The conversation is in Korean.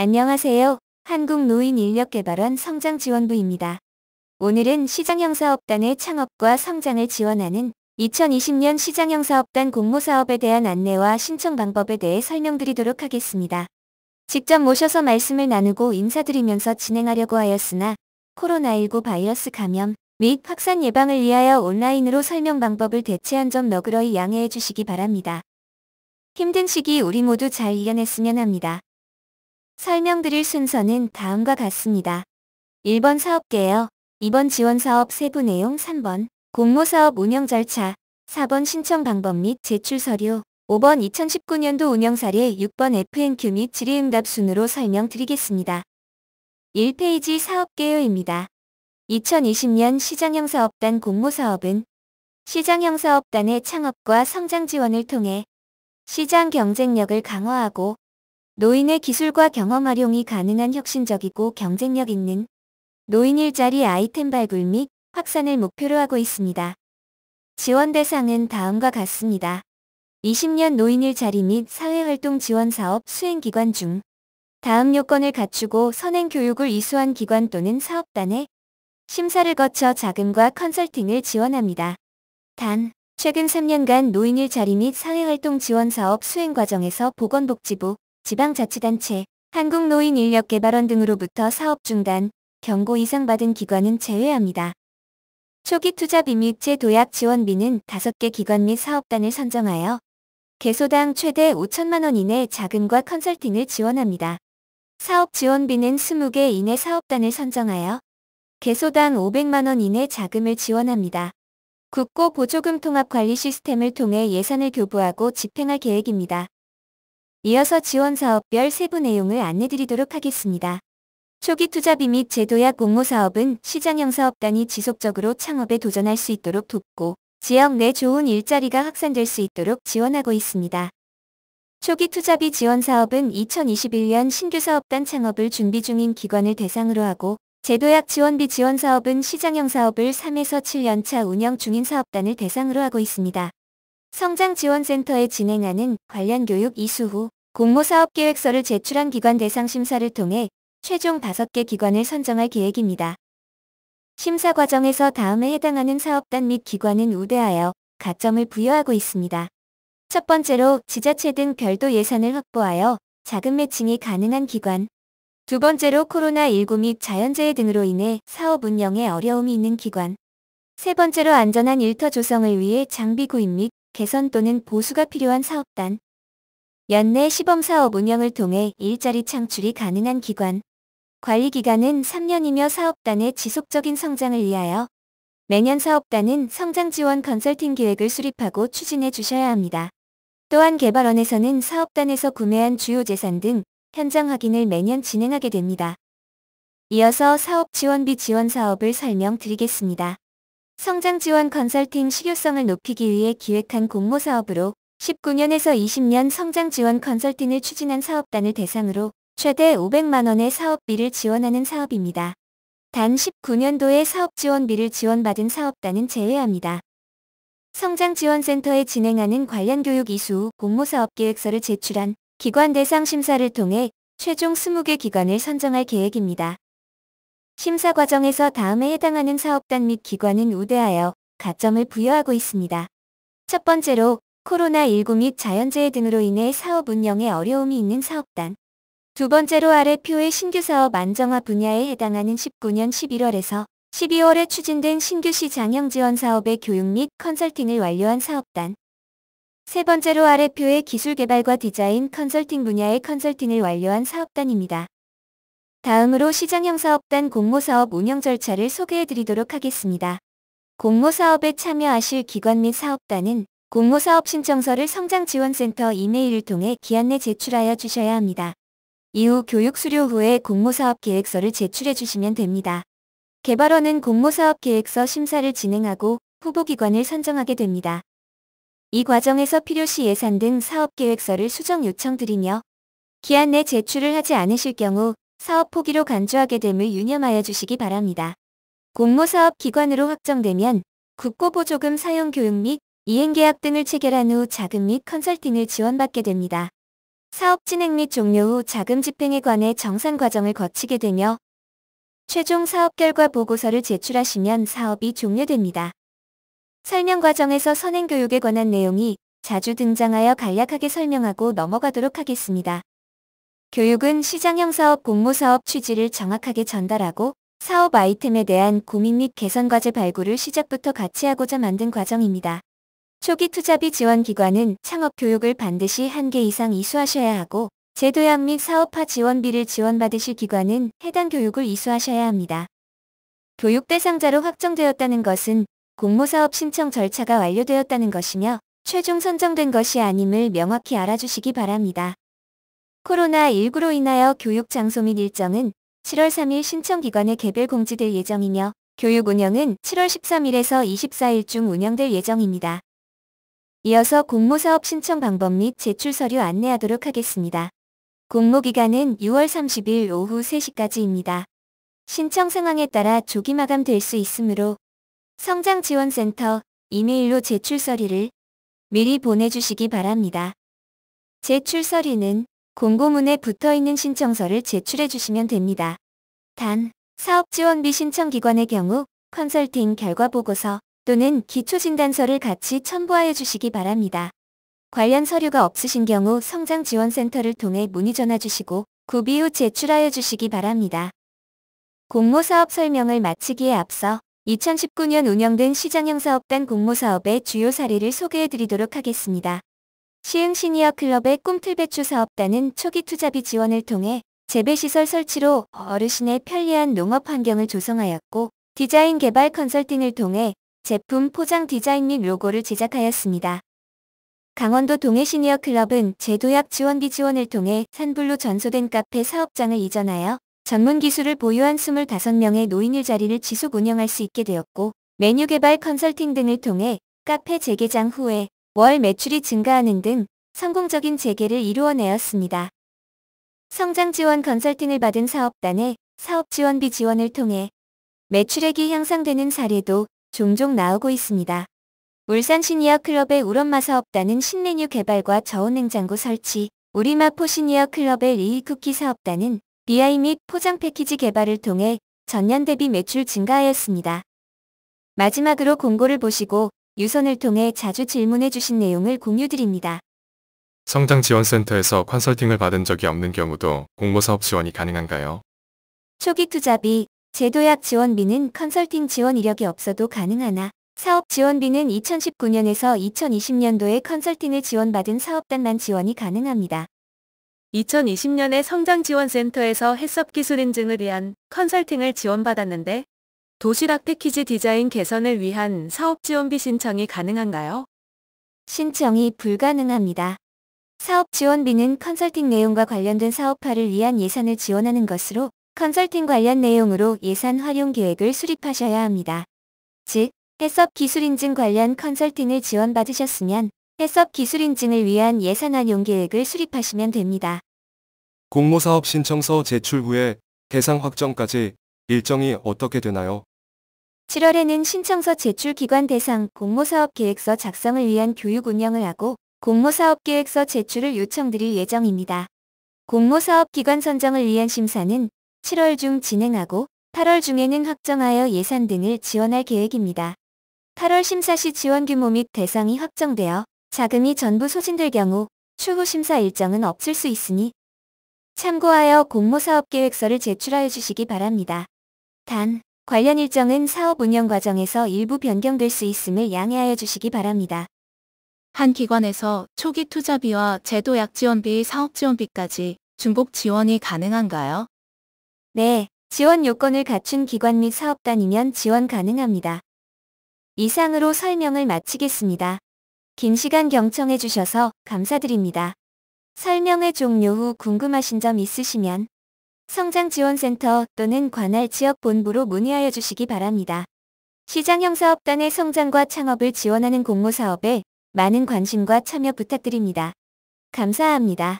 안녕하세요. 한국노인인력개발원 성장지원부입니다. 오늘은 시장형사업단의 창업과 성장을 지원하는 2020년 시장형사업단 공모사업에 대한 안내와 신청 방법에 대해 설명드리도록 하겠습니다. 직접 모셔서 말씀을 나누고 인사드리면서 진행하려고 하였으나 코로나19 바이러스 감염 및 확산 예방을 위하여 온라인으로 설명 방법을 대체한 점 너그러이 양해해 주시기 바랍니다. 힘든 시기 우리 모두 잘 이겨냈으면 합니다. 설명드릴 순서는 다음과 같습니다. 1번 사업계요. 2번 지원사업 세부 내용 3번 공모사업 운영 절차 4번 신청 방법 및 제출 서류 5번 2019년도 운영 사례 6번 FNQ 및 질의응답 순으로 설명드리겠습니다. 1페이지 사업계요입니다. 2020년 시장형사업단 공모사업은 시장형사업단의 창업과 성장 지원을 통해 시장 경쟁력을 강화하고 노인의 기술과 경험 활용이 가능한 혁신적이고 경쟁력 있는 노인 일자리 아이템 발굴 및 확산을 목표로 하고 있습니다. 지원 대상은 다음과 같습니다. 20년 노인 일자리 및 사회활동 지원 사업 수행기관 중 다음 요건을 갖추고 선행 교육을 이수한 기관 또는 사업단에 심사를 거쳐 자금과 컨설팅을 지원합니다. 단, 최근 3년간 노인 일자리 및 사회활동 지원 사업 수행 과정에서 보건복지부, 지방자치단체, 한국노인인력개발원 등으로부터 사업 중단, 경고 이상 받은 기관은 제외합니다. 초기 투자비 및 재도약 지원비는 5개 기관 및 사업단을 선정하여 개소당 최대 5천만 원 이내 자금과 컨설팅을 지원합니다. 사업 지원비는 20개 이내 사업단을 선정하여 개소당 500만 원 이내 자금을 지원합니다. 국고 보조금 통합 관리 시스템을 통해 예산을 교부하고 집행할 계획입니다. 이어서 지원 사업별 세부 내용을 안내드리도록 하겠습니다. 초기 투자비 및 제도약 공모 사업은 시장형 사업단이 지속적으로 창업에 도전할 수 있도록 돕고 지역 내 좋은 일자리가 확산될 수 있도록 지원하고 있습니다. 초기 투자비 지원 사업은 2021년 신규 사업단 창업을 준비 중인 기관을 대상으로 하고 제도약 지원비 지원 사업은 시장형 사업을 3에서 7년차 운영 중인 사업단을 대상으로 하고 있습니다. 성장지원센터에 진행하는 관련 교육 이수후 공모사업계획서를 제출한 기관 대상 심사를 통해 최종 5개 기관을 선정할 계획입니다. 심사 과정에서 다음에 해당하는 사업단 및 기관은 우대하여 가점을 부여하고 있습니다. 첫 번째로 지자체 등 별도 예산을 확보하여 자금 매칭이 가능한 기관. 두 번째로 코로나19 및 자연재해 등으로 인해 사업 운영에 어려움이 있는 기관. 세 번째로 안전한 일터 조성을 위해 장비 구입 및 개선 또는 보수가 필요한 사업단. 연내 시범사업 운영을 통해 일자리 창출이 가능한 기관. 관리기간은 3년이며 사업단의 지속적인 성장을 위하여 매년 사업단은 성장 지원 컨설팅 계획을 수립하고 추진해 주셔야 합니다. 또한 개발원에서는 사업단에서 구매한 주요 재산 등 현장 확인을 매년 진행하게 됩니다. 이어서 사업 지원비 지원 사업을 설명드리겠습니다. 성장 지원 컨설팅 실효성을 높이기 위해 기획한 공모 사업으로 19년에서 20년 성장 지원 컨설팅을 추진한 사업단을 대상으로 최대 500만원의 사업비를 지원하는 사업입니다. 단 19년도에 사업지원비를 지원받은 사업단은 제외합니다. 성장지원센터에 진행하는 관련 교육 이수 공모사업계획서를 제출한 기관 대상 심사를 통해 최종 20개 기관을 선정할 계획입니다. 심사 과정에서 다음에 해당하는 사업단 및 기관은 우대하여 가점을 부여하고 있습니다. 첫 번째로 코로나19 및 자연재해 등으로 인해 사업 운영에 어려움이 있는 사업단. 두 번째로 아래 표의 신규 사업 안정화 분야에 해당하는 19년 11월에서 12월에 추진된 신규 시장형 지원 사업의 교육 및 컨설팅을 완료한 사업단. 세 번째로 아래 표의 기술 개발과 디자인 컨설팅 분야의 컨설팅을 완료한 사업단입니다. 다음으로 시장형 사업단 공모사업 운영 절차를 소개해드리도록 하겠습니다. 공모사업에 참여하실 기관 및 사업단은 공모사업 신청서를 성장지원센터 이메일을 통해 기한 내 제출하여 주셔야 합니다. 이후 교육 수료 후에 공모사업 계획서를 제출해 주시면 됩니다. 개발원은 공모사업 계획서 심사를 진행하고 후보기관을 선정하게 됩니다. 이 과정에서 필요시 예산 등 사업계획서를 수정 요청드리며 기한 내 제출을 하지 않으실 경우 사업 포기로 간주하게 됨을 유념하여 주시기 바랍니다. 공모사업 기관으로 확정되면 국고보조금 사용 교육 및 이행계약 등을 체결한 후 자금 및 컨설팅을 지원받게 됩니다. 사업 진행 및 종료 후 자금 집행에 관해 정산 과정을 거치게 되며 최종 사업 결과 보고서를 제출하시면 사업이 종료됩니다. 설명 과정에서 선행교육에 관한 내용이 자주 등장하여 간략하게 설명하고 넘어가도록 하겠습니다. 교육은 시장형 사업 공모사업 취지를 정확하게 전달하고 사업 아이템에 대한 고민 및 개선 과제 발굴을 시작부터 같이 하고자 만든 과정입니다. 초기 투자비 지원 기관은 창업 교육을 반드시 한 개 이상 이수하셔야 하고 제도약및 사업화 지원비를 지원받으실 기관은 해당 교육을 이수하셔야 합니다. 교육 대상자로 확정되었다는 것은 공모사업 신청 절차가 완료되었다는 것이며 최종 선정된 것이 아님을 명확히 알아주시기 바랍니다. 코로나19로 인하여 교육 장소 및 일정은 7월 3일 신청기관에 개별 공지될 예정이며 교육 운영은 7월 13일에서 24일 중 운영될 예정입니다. 이어서 공모사업 신청 방법 및 제출 서류 안내하도록 하겠습니다. 공모기간은 6월 30일 오후 3시까지입니다. 신청 상황에 따라 조기 마감될 수 있으므로 성장지원센터 이메일로 제출 서류를 미리 보내주시기 바랍니다. 제출 서류는 공고문에 붙어있는 신청서를 제출해 주시면 됩니다. 단, 사업지원비 신청기관의 경우 컨설팅 결과보고서, 또는 기초진단서를 같이 첨부하여 주시기 바랍니다. 관련 서류가 없으신 경우 성장지원센터를 통해 문의 전화 주시고 구비 후 제출하여 주시기 바랍니다. 공모사업 설명을 마치기에 앞서 2019년 운영된 시장형사업단 공모사업의 주요 사례를 소개해드리도록 하겠습니다. 시흥 시니어 클럽의 꿈틀배추 사업단은 초기 투자비 지원을 통해 재배시설 설치로 어르신의 편리한 농업 환경을 조성하였고 디자인 개발 컨설팅을 통해 제품 포장 디자인 및 로고를 제작하였습니다. 강원도 동해 시니어 클럽은 제도약 지원비 지원을 통해 산불로 전소된 카페 사업장을 이전하여 전문 기술을 보유한 25명의 노인 일자리를 지속 운영할 수 있게 되었고 메뉴 개발 컨설팅 등을 통해 카페 재개장 후에 월 매출이 증가하는 등 성공적인 재개를 이루어내었습니다. 성장 지원 컨설팅을 받은 사업단의 사업 지원비 지원을 통해 매출액이 향상되는 사례도 종종 나오고 있습니다. 울산 시니어 클럽의 우런마사 업단은 신메뉴 개발과 저온 냉장고 설치, 우리마포 시니어 클럽의 리이 쿠키 사업단은 BI 및 포장 패키지 개발을 통해 전년 대비 매출 증가하였습니다. 마지막으로 공고를 보시고 유선을 통해 자주 질문해 주신 내용을 공유드립니다. 성장 지원센터에서 컨설팅을 받은 적이 없는 경우도 공모사업 지원이 가능한가요? 초기 투자비 제도약 지원비는 컨설팅 지원 이력이 없어도 가능하나 사업 지원비는 2019년에서 2020년도에 컨설팅을 지원받은 사업단만 지원이 가능합니다. 2020년에 성장지원센터에서 해썹 기술 인증을 위한 컨설팅을 지원받았는데 도시락 패키지 디자인 개선을 위한 사업 지원비 신청이 가능한가요? 신청이 불가능합니다. 사업 지원비는 컨설팅 내용과 관련된 사업화를 위한 예산을 지원하는 것으로 컨설팅 관련 내용으로 예산 활용 계획을 수립하셔야 합니다. 즉, 해썹 기술 인증 관련 컨설팅을 지원받으셨으면 해썹 기술 인증을 위한 예산 활용 계획을 수립하시면 됩니다. 공모사업 신청서 제출 후에 대상 확정까지 일정이 어떻게 되나요? 7월에는 신청서 제출 기관 대상 공모사업 계획서 작성을 위한 교육 운영을 하고 공모사업 계획서 제출을 요청드릴 예정입니다. 공모사업 기관 선정을 위한 심사는 7월 중 진행하고 8월 중에는 확정하여 예산 등을 지원할 계획입니다. 8월 심사 시 지원 규모 및 대상이 확정되어 자금이 전부 소진될 경우 추후 심사 일정은 없을 수 있으니 참고하여 공모사업계획서를 제출하여 주시기 바랍니다. 단, 관련 일정은 사업 운영 과정에서 일부 변경될 수 있음을 양해하여 주시기 바랍니다. 한 기관에서 초기 투자비와 제도 약 지원비, 사업 지원비까지 중복 지원이 가능한가요? 네, 지원 요건을 갖춘 기관 및 사업단이면 지원 가능합니다. 이상으로 설명을 마치겠습니다. 긴 시간 경청해 주셔서 감사드립니다. 설명의 종료 후 궁금하신 점 있으시면 성장지원센터 또는 관할 지역본부로 문의하여 주시기 바랍니다. 시장형 사업단의 성장과 창업을 지원하는 공모사업에 많은 관심과 참여 부탁드립니다. 감사합니다.